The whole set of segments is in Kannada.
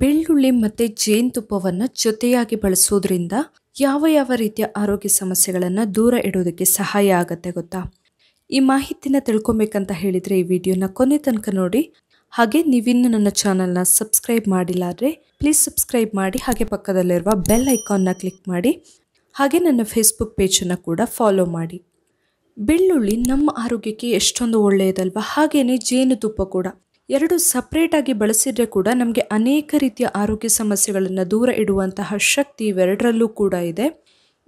ಬೆಳ್ಳುಳ್ಳಿ ಮತ್ತು ಜೇನುತುಪ್ಪವನ್ನು ಜೊತೆಯಾಗಿ ಬಳಸೋದ್ರಿಂದ ಯಾವ ಯಾವ ರೀತಿಯ ಆರೋಗ್ಯ ಸಮಸ್ಯೆಗಳನ್ನು ದೂರ ಇಡೋದಕ್ಕೆ ಸಹಾಯ ಆಗುತ್ತೆ ಗೊತ್ತಾ ಈ ಮಾಹಿತಿನ ತಿಳ್ಕೊಬೇಕಂತ ಹೇಳಿದರೆ ಈ ವಿಡಿಯೋನ ಕೊನೆ ತನಕ ನೋಡಿ ಹಾಗೆ ನೀವಿನ್ನೂ ನನ್ನ ಚಾನಲ್ನ ಸಬ್ಸ್ಕ್ರೈಬ್ ಮಾಡಿಲ್ಲ ಆದರೆ ಪ್ಲೀಸ್ ಸಬ್ಸ್ಕ್ರೈಬ್ ಮಾಡಿ ಹಾಗೆ ಪಕ್ಕದಲ್ಲಿರುವ ಬೆಲ್ ಐಕಾನ್ನ ಕ್ಲಿಕ್ ಮಾಡಿ ಹಾಗೆ ನನ್ನ ಫೇಸ್ಬುಕ್ ಪೇಜನ್ನು ಕೂಡ ಫಾಲೋ ಮಾಡಿ ಬೆಳ್ಳುಳ್ಳಿ ನಮ್ಮ ಆರೋಗ್ಯಕ್ಕೆ ಎಷ್ಟೊಂದು ಒಳ್ಳೆಯದಲ್ವ ಹಾಗೆಯೇ ಜೇನುತುಪ್ಪ ಕೂಡ ಎರಡು ಸಪ್ರೇಟಾಗಿ ಬಳಸಿದರೆ ಕೂಡ ನಮಗೆ ಅನೇಕ ರೀತಿಯ ಆರೋಗ್ಯ ಸಮಸ್ಯೆಗಳನ್ನು ದೂರ ಇಡುವಂತಹ ಶಕ್ತಿ ಇವೆರಡರಲ್ಲೂ ಕೂಡ ಇದೆ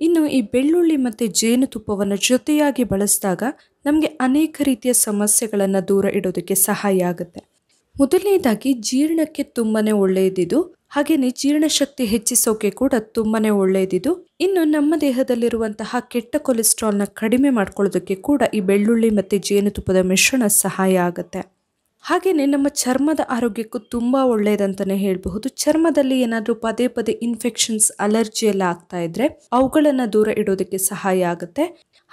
ಇನ್ನು ಈ ಬೆಳ್ಳುಳ್ಳಿ ಮತ್ತು ಜೇನುತುಪ್ಪವನ್ನು ಜೊತೆಯಾಗಿ ಬಳಸಿದಾಗ ನಮಗೆ ಅನೇಕ ರೀತಿಯ ಸಮಸ್ಯೆಗಳನ್ನು ದೂರ ಇಡೋದಕ್ಕೆ ಸಹಾಯ ಆಗುತ್ತೆ ಮೊದಲನೇದಾಗಿ ಜೀರ್ಣಕ್ಕೆ ತುಂಬಾ ಒಳ್ಳೆಯದಿದು ಹಾಗೆಯೇ ಜೀರ್ಣಶಕ್ತಿ ಹೆಚ್ಚಿಸೋಕೆ ಕೂಡ ತುಂಬಾ ಒಳ್ಳೆಯದಿದು ಇನ್ನು ನಮ್ಮ ದೇಹದಲ್ಲಿರುವಂತಹ ಕೆಟ್ಟ ಕೊಲೆಸ್ಟ್ರಾಲ್ನ ಕಡಿಮೆ ಮಾಡ್ಕೊಳ್ಳೋದಕ್ಕೆ ಕೂಡ ಈ ಬೆಳ್ಳುಳ್ಳಿ ಮತ್ತು ಜೇನುತುಪ್ಪದ ಮಿಶ್ರಣ ಸಹಾಯ ಆಗುತ್ತೆ ಹಾಗೆಯೇ ನಮ್ಮ ಚರ್ಮದ ಆರೋಗ್ಯಕ್ಕೂ ತುಂಬ ಒಳ್ಳೆಯದಂತಲೇ ಹೇಳಬಹುದು ಚರ್ಮದಲ್ಲಿ ಏನಾದರೂ ಪದೇ ಪದೇ ಇನ್ಫೆಕ್ಷನ್ಸ್ ಅಲರ್ಜಿ ಎಲ್ಲ ಆಗ್ತಾ ಇದ್ರೆ ಅವುಗಳನ್ನು ದೂರ ಇಡೋದಕ್ಕೆ ಸಹಾಯ ಆಗುತ್ತೆ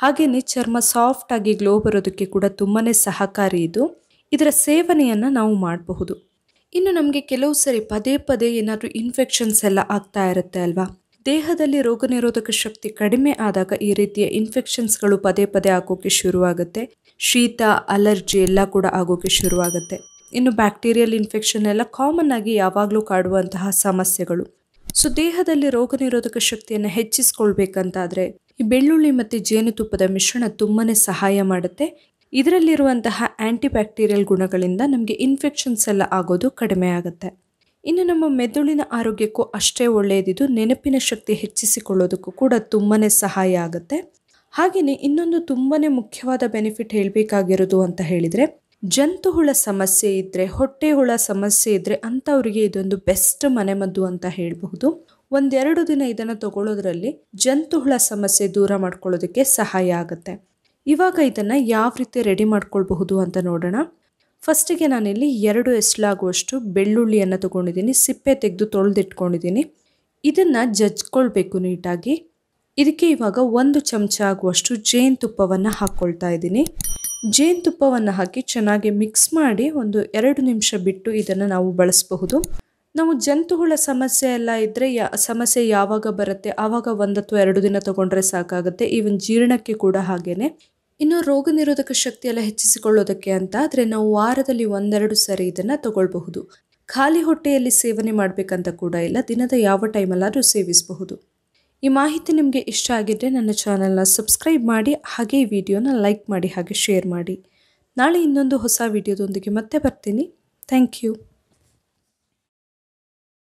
ಹಾಗೆಯೇ ಚರ್ಮ ಸಾಫ್ಟ್ ಆಗಿ ಗ್ಲೋ ಬರೋದಕ್ಕೆ ಕೂಡ ತುಂಬಾ ಸಹಕಾರಿ ಇದು ಇದರ ಸೇವನೆಯನ್ನು ನಾವು ಮಾಡಬಹುದು ಇನ್ನು ನಮಗೆ ಕೆಲವು ಸರಿ ಪದೇ ಪದೇ ಏನಾದರೂ ಇನ್ಫೆಕ್ಷನ್ಸ್ ಎಲ್ಲ ಆಗ್ತಾ ಇರುತ್ತೆ ಅಲ್ವಾ ದೇಹದಲ್ಲಿ ರೋಗನಿರೋಧಕ ಶಕ್ತಿ ಕಡಿಮೆ ಆದಾಗ ಈ ರೀತಿಯ ಇನ್ಫೆಕ್ಷನ್ಸ್ಗಳು ಪದೇ ಪದೇ ಆಗೋಕ್ಕೆ ಶುರುವಾಗುತ್ತೆ ಶೀತ ಅಲರ್ಜಿ ಎಲ್ಲ ಕೂಡ ಆಗೋಕೆ ಶುರುವಾಗುತ್ತೆ ಇನ್ನು ಬ್ಯಾಕ್ಟೀರಿಯಲ್ ಇನ್ಫೆಕ್ಷನ್ ಎಲ್ಲ ಕಾಮನ್ ಆಗಿ ಯಾವಾಗಲೂ ಕಾಡುವಂತಹ ಸಮಸ್ಯೆಗಳು ಸೊ ದೇಹದಲ್ಲಿ ರೋಗ ನಿರೋಧಕ ಶಕ್ತಿಯನ್ನು ಹೆಚ್ಚಿಸ್ಕೊಳ್ಬೇಕಂತಾದರೆ ಈ ಬೆಳ್ಳುಳ್ಳಿ ಮತ್ತು ಜೇನುತುಪ್ಪದ ಮಿಶ್ರಣ ತುಂಬಾ ಸಹಾಯ ಮಾಡುತ್ತೆ ಇದರಲ್ಲಿರುವಂತಹ ಆ್ಯಂಟಿ ಬ್ಯಾಕ್ಟೀರಿಯಲ್ ಗುಣಗಳಿಂದ ನಮಗೆ ಇನ್ಫೆಕ್ಷನ್ಸ್ ಎಲ್ಲ ಆಗೋದು ಕಡಿಮೆ ಆಗುತ್ತೆ ಇನ್ನು ನಮ್ಮ ಮೆದುಳಿನ ಆರೋಗ್ಯಕ್ಕೂ ಅಷ್ಟೇ ಒಳ್ಳೆಯದಿದ್ದು ನೆನಪಿನ ಶಕ್ತಿ ಹೆಚ್ಚಿಸಿಕೊಳ್ಳೋದಕ್ಕೂ ಕೂಡ ತುಂಬಾ ಸಹಾಯ ಆಗುತ್ತೆ ಹಾಗೆಯೇ ಇನ್ನೊಂದು ತುಂಬಾ ಮುಖ್ಯವಾದ ಬೆನಿಫಿಟ್ ಹೇಳಬೇಕಾಗಿರೋದು ಅಂತ ಹೇಳಿದರೆ ಜಂತು ಹುಳ ಸಮಸ್ಯೆ ಇದ್ದರೆ ಹೊಟ್ಟೆ ಹುಳ ಸಮಸ್ಯೆ ಇದ್ದರೆ ಅಂಥವರಿಗೆ ಇದೊಂದು ಬೆಸ್ಟ್ ಮನೆಮದ್ದು ಅಂತ ಹೇಳಬಹುದು ಒಂದೆರಡು ದಿನ ಇದನ್ನು ತಗೊಳ್ಳೋದ್ರಲ್ಲಿ ಜಂತು ಹುಳ ಸಮಸ್ಯೆ ದೂರ ಮಾಡ್ಕೊಳ್ಳೋದಕ್ಕೆ ಸಹಾಯ ಆಗುತ್ತೆ ಇವಾಗ ಇದನ್ನು ಯಾವ ರೀತಿ ರೆಡಿ ಮಾಡ್ಕೊಳ್ಬಹುದು ಅಂತ ನೋಡೋಣ ಫಸ್ಟಿಗೆ ನಾನಿಲ್ಲಿ ಎರಡು ಎಸ್ಲಾಗುವಷ್ಟು ಬೆಳ್ಳುಳ್ಳಿಯನ್ನು ತೊಗೊಂಡಿದ್ದೀನಿ ಸಿಪ್ಪೆ ತೆಗೆದು ತೊಳೆದಿಟ್ಕೊಂಡಿದ್ದೀನಿ ಇದನ್ನು ಜಜ್ಕೊಳ್ಬೇಕು ನೀಟಾಗಿ ಇದಕ್ಕೆ ಇವಾಗ ಒಂದು ಚಮಚ ಆಗುವಷ್ಟು ಜೇನುತುಪ್ಪವನ್ನು ಹಾಕ್ಕೊಳ್ತಾ ಇದ್ದೀನಿ ಜೇನುತುಪ್ಪವನ್ನು ಹಾಕಿ ಚೆನ್ನಾಗಿ ಮಿಕ್ಸ್ ಮಾಡಿ ಒಂದು ಎರಡು ನಿಮಿಷ ಬಿಟ್ಟು ಇದನ್ನು ನಾವು ಬಳಸಬಹುದು ನಾವು ಜಂತುಹುಳ ಸಮಸ್ಯೆ ಎಲ್ಲ ಇದ್ದರೆ ಯಾ ಸಮಸ್ಯೆ ಯಾವಾಗ ಬರುತ್ತೆ ಆವಾಗ ಒಂದು ಅಥವಾ ಎರಡು ದಿನ ತೊಗೊಂಡ್ರೆ ಸಾಕಾಗುತ್ತೆ ಈವನ್ ಜೀರ್ಣಕ್ಕೆ ಕೂಡ ಹಾಗೇ ಇನ್ನು ರೋಗ ನಿರೋಧಕ ಶಕ್ತಿಯೆಲ್ಲ ಹೆಚ್ಚಿಸಿಕೊಳ್ಳೋದಕ್ಕೆ ಅಂತ ಆದರೆ ನಾವು ವಾರದಲ್ಲಿ ಒಂದೆರಡು ಸರಿ ಇದನ್ನು ತಗೊಳ್ಬಹುದು ಖಾಲಿ ಹೊಟ್ಟೆಯಲ್ಲಿ ಸೇವನೆ ಮಾಡಬೇಕಂತ ಕೂಡ ಇಲ್ಲ ದಿನದ ಯಾವ ಟೈಮಲ್ಲಾದರೂ ಸೇವಿಸಬಹುದು ಈ ಮಾಹಿತಿ ನಿಮಗೆ ಇಷ್ಟ ಆಗಿದ್ದರೆ ನನ್ನ ಚಾನಲ್ನ ಸಬ್ಸ್ಕ್ರೈಬ್ ಮಾಡಿ ಹಾಗೆ ಈ ವಿಡಿಯೋನ ಲೈಕ್ ಮಾಡಿ ಹಾಗೆ ಶೇರ್ ಮಾಡಿ ನಾಳೆ ಇನ್ನೊಂದು ಹೊಸ ವಿಡಿಯೋದೊಂದಿಗೆ ಮತ್ತೆ ಬರ್ತೀನಿ ಥ್ಯಾಂಕ್ ಯು